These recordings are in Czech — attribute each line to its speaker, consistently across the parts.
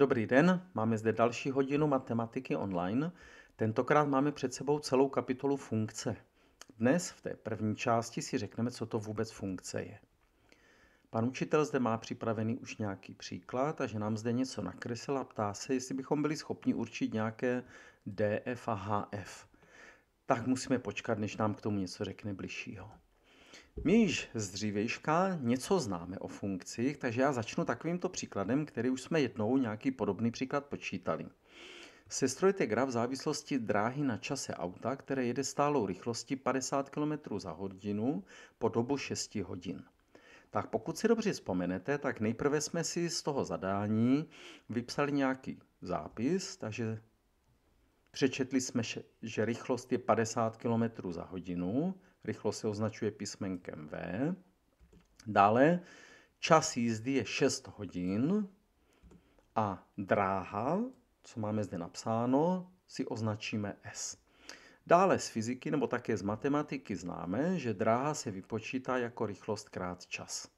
Speaker 1: Dobrý den, máme zde další hodinu matematiky online. Tentokrát máme před sebou celou kapitolu funkce. Dnes v té první části si řekneme, co to vůbec funkce je. Pan učitel zde má připravený už nějaký příklad a že nám zde něco nakreslil a ptá se, jestli bychom byli schopni určit nějaké DF a HF. Tak musíme počkat, než nám k tomu něco řekne bližšího. My již z dřívejška něco známe o funkcích, takže já začnu takovýmto příkladem, který už jsme jednou nějaký podobný příklad počítali. Sestrojte graf v závislosti dráhy na čase auta, které jede stálou rychlostí 50 km za hodinu po dobu 6 hodin. Tak pokud si dobře vzpomenete, tak nejprve jsme si z toho zadání vypsali nějaký zápis, takže přečetli jsme, že rychlost je 50 km za hodinu, rychlost se označuje písmenkem V. Dále čas jízdy je 6 hodin a dráha, co máme zde napsáno, si označíme S. Dále z fyziky nebo také z matematiky známe, že dráha se vypočítá jako rychlost krát čas.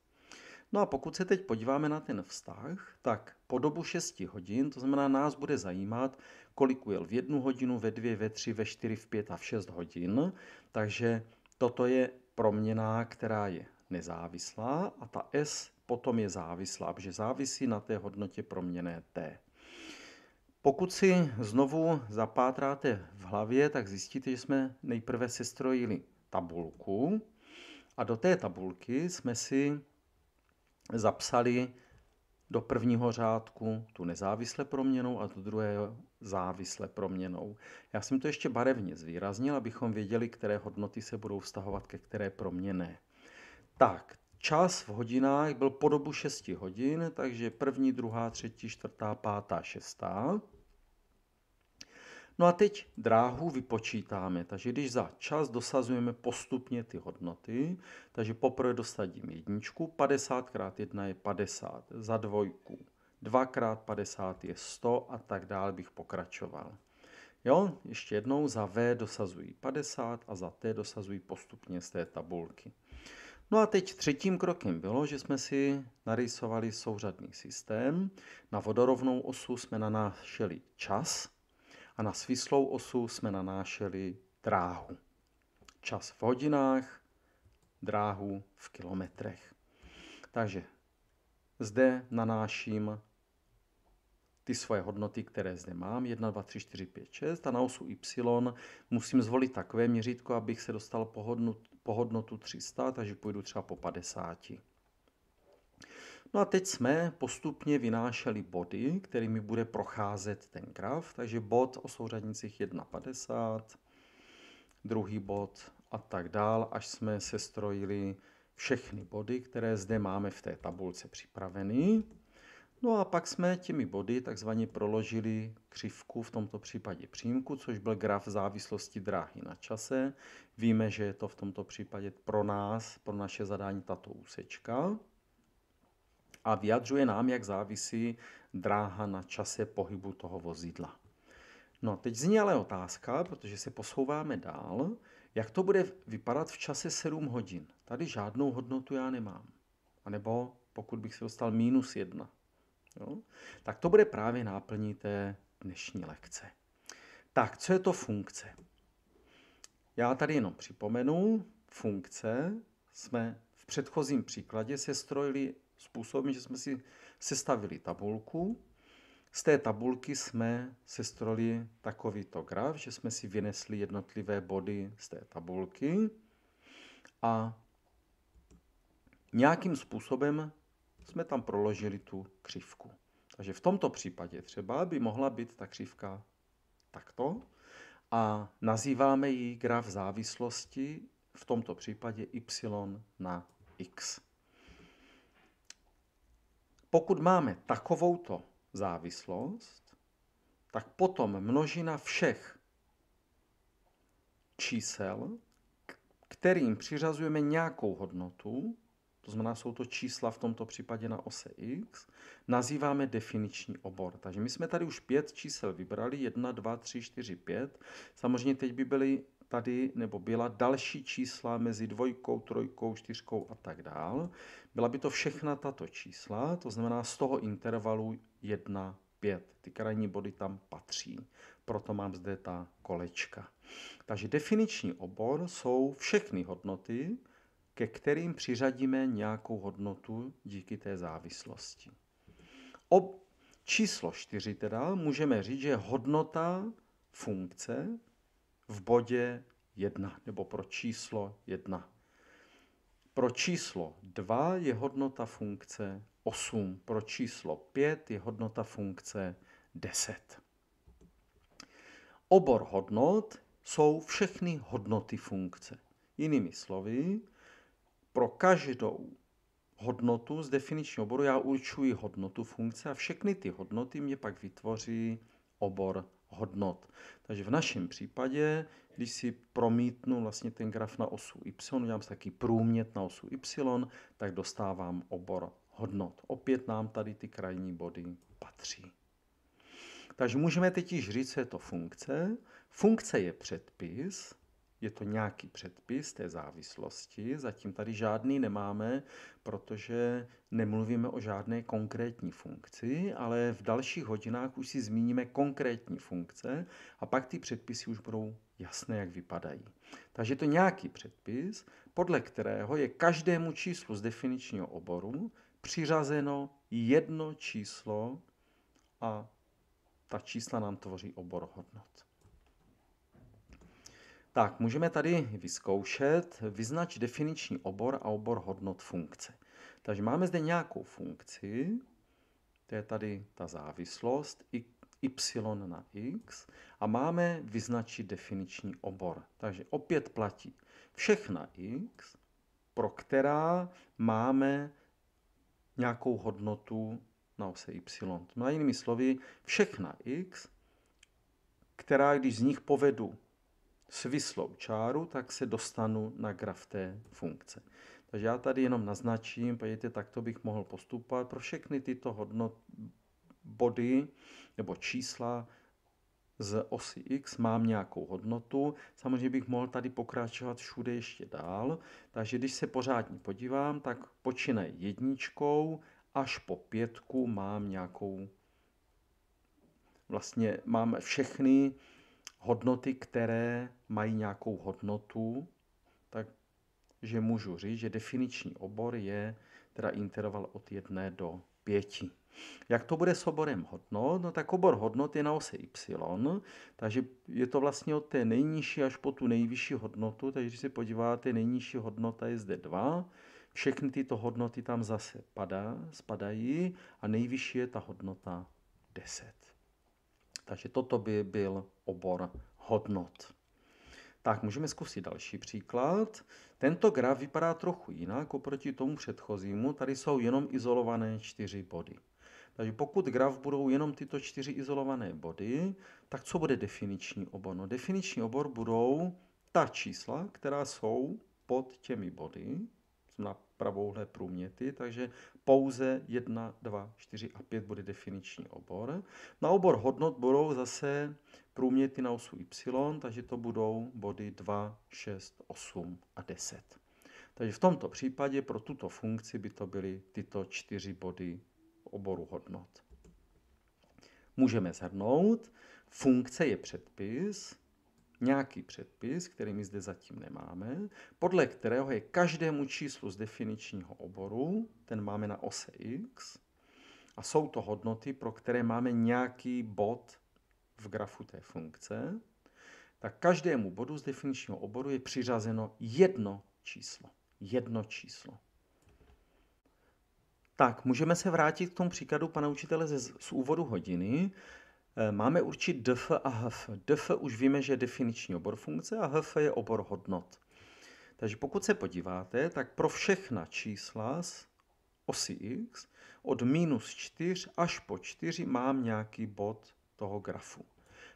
Speaker 1: No a pokud se teď podíváme na ten vztah, tak po dobu 6 hodin, to znamená nás bude zajímat, kolik ujel v jednu hodinu, ve dvě, ve tři, ve čtyři, v pět a v šest hodin. Takže Toto je proměná, která je nezávislá a ta S potom je závislá, protože závisí na té hodnotě proměné T. Pokud si znovu zapátráte v hlavě, tak zjistíte, že jsme nejprve sestrojili tabulku a do té tabulky jsme si zapsali do prvního řádku tu nezávisle proměnou a do druhého závisle proměnou. Já jsem to ještě barevně zvýraznil, abychom věděli, které hodnoty se budou vztahovat ke které proměné. Tak, čas v hodinách byl po dobu 6 hodin, takže první, druhá, třetí, čtvrtá, pátá, šestá. No a teď dráhu vypočítáme, takže když za čas dosazujeme postupně ty hodnoty, takže poprvé dosadím jedničku, 50 krát 1 je 50, za dvojku 2 krát 50 je 100 a tak dále bych pokračoval. Jo, ještě jednou za V dosazují 50 a za T dosazují postupně z té tabulky. No a teď třetím krokem bylo, že jsme si narysovali souřadný systém. Na vodorovnou osu jsme nanášeli čas, a na svislou osu jsme nanášeli dráhu. Čas v hodinách, dráhu v kilometrech. Takže zde nanáším ty svoje hodnoty, které zde mám, 1, 2, 3, 4, 5, 6 a na osu y musím zvolit takové měřítko, abych se dostal po hodnotu, 300, takže půjdu třeba po 50. No a teď jsme postupně vynášeli body, kterými bude procházet ten graf, takže bod o souřadnicích 1,50, druhý bod a tak dál, až jsme se strojili všechny body, které zde máme v té tabulce připraveny. No a pak jsme těmi body takzvaně proložili křivku, v tomto případě přímku, což byl graf závislosti dráhy na čase. Víme, že je to v tomto případě pro nás, pro naše zadání tato úsečka a vyjadřuje nám, jak závisí dráha na čase pohybu toho vozidla. No, teď zní ale otázka, protože se posouváme dál, jak to bude vypadat v čase 7 hodin. Tady žádnou hodnotu já nemám. A nebo pokud bych se dostal minus 1. Jo? Tak to bude právě náplní té dnešní lekce. Tak, co je to funkce? Já tady jenom připomenu, funkce jsme v předchozím příkladě se strojili způsobem, že jsme si sestavili tabulku. Z té tabulky jsme sestroli takovýto graf, že jsme si vynesli jednotlivé body z té tabulky a nějakým způsobem jsme tam proložili tu křivku. Takže v tomto případě třeba by mohla být ta křivka takto a nazýváme ji graf závislosti, v tomto případě y na x pokud máme takovouto závislost, tak potom množina všech čísel, kterým přiřazujeme nějakou hodnotu, to znamená, jsou to čísla v tomto případě na ose x, nazýváme definiční obor. Takže my jsme tady už pět čísel vybrali, 1, 2, 3, 4, 5. Samozřejmě teď by byly tady nebo byla další čísla mezi dvojkou, trojkou, čtyřkou a tak dál. Byla by to všechna tato čísla, to znamená z toho intervalu 1, 5. Ty krajní body tam patří, proto mám zde ta kolečka. Takže definiční obor jsou všechny hodnoty, ke kterým přiřadíme nějakou hodnotu díky té závislosti. O číslo 4 teda můžeme říct, že hodnota funkce v bodě 1 nebo pro číslo 1. Pro číslo 2 je hodnota funkce 8, pro číslo 5 je hodnota funkce 10. Obor hodnot jsou všechny hodnoty funkce. Jinými slovy, pro každou hodnotu z definičního oboru já určuji hodnotu funkce a všechny ty hodnoty mě pak vytvoří obor hodnot. Takže v našem případě, když si promítnu vlastně ten graf na osu y, udělám si taky průmět na osu y, tak dostávám obor hodnot. Opět nám tady ty krajní body patří. Takže můžeme teď již říct, co je to funkce. Funkce je předpis, je to nějaký předpis té závislosti. Zatím tady žádný nemáme, protože nemluvíme o žádné konkrétní funkci, ale v dalších hodinách už si zmíníme konkrétní funkce a pak ty předpisy už budou jasné, jak vypadají. Takže je to nějaký předpis, podle kterého je každému číslu z definičního oboru přiřazeno jedno číslo a ta čísla nám tvoří obor hodnot. Tak, můžeme tady vyzkoušet, vyznač definiční obor a obor hodnot funkce. Takže máme zde nějakou funkci, to je tady ta závislost, y na x, a máme vyznačit definiční obor. Takže opět platí všechna x, pro která máme nějakou hodnotu na ose y. To jinými slovy, všechna x, která když z nich povedu svislou čáru, tak se dostanu na graf té funkce. Takže já tady jenom naznačím, podívejte, takto bych mohl postupovat. Pro všechny tyto hodnot, body nebo čísla z osy x mám nějakou hodnotu. Samozřejmě bych mohl tady pokračovat všude ještě dál. Takže když se pořádně podívám, tak počínaj jedničkou až po pětku mám nějakou, vlastně mám všechny hodnoty, které mají nějakou hodnotu, tak že můžu říct, že definiční obor je teda interval od 1 do 5. Jak to bude s oborem hodnot? No tak obor hodnot je na ose y, takže je to vlastně od té nejnižší až po tu nejvyšší hodnotu, takže když se podíváte, nejnižší hodnota je zde 2, všechny tyto hodnoty tam zase padá, spadají a nejvyšší je ta hodnota 10. Takže toto by byl obor hodnot. Tak, můžeme zkusit další příklad. Tento graf vypadá trochu jinak oproti tomu předchozímu. Tady jsou jenom izolované čtyři body. Takže pokud graf budou jenom tyto čtyři izolované body, tak co bude definiční obor? No, definiční obor budou ta čísla, která jsou pod těmi body, na pravouhlé průměty, takže pouze 1, 2, 4 a 5 bude definiční obor. Na obor hodnot budou zase průměty na osu y, takže to budou body 2, 6, 8 a 10. Takže v tomto případě pro tuto funkci by to byly tyto čtyři body oboru hodnot. Můžeme zhrnout, funkce je předpis, nějaký předpis, který my zde zatím nemáme, podle kterého je každému číslu z definičního oboru, ten máme na ose x, a jsou to hodnoty, pro které máme nějaký bod v grafu té funkce, tak každému bodu z definičního oboru je přiřazeno jedno číslo. Jedno číslo. Tak, můžeme se vrátit k tomu příkladu pana učitele ze, z úvodu hodiny. Eh, máme určit DF a HF. DF už víme, že je definiční obor funkce a HF je obor hodnot. Takže pokud se podíváte, tak pro všechna čísla z osy x od minus 4 až po 4 mám nějaký bod toho grafu.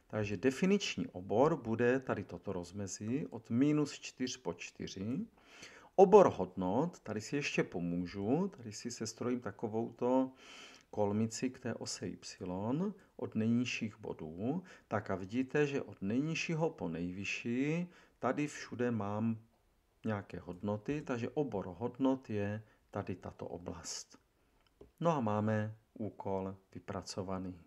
Speaker 1: Takže definiční obor bude tady toto rozmezí od minus 4 po 4. Obor hodnot, tady si ještě pomůžu, tady si sestrojím takovouto to kolmici k té ose y od nejnižších bodů, tak a vidíte, že od nejnižšího po nejvyšší tady všude mám nějaké hodnoty, takže obor hodnot je tady tato oblast. No a máme úkol vypracovaný.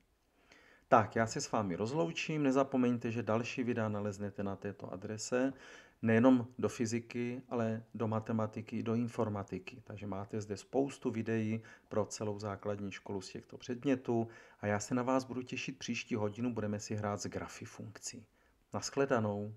Speaker 1: Tak, já se s vámi rozloučím. Nezapomeňte, že další videa naleznete na této adrese, nejenom do fyziky, ale do matematiky i do informatiky. Takže máte zde spoustu videí pro celou základní školu z těchto předmětů a já se na vás budu těšit příští hodinu, budeme si hrát s grafy funkcí. Naschledanou.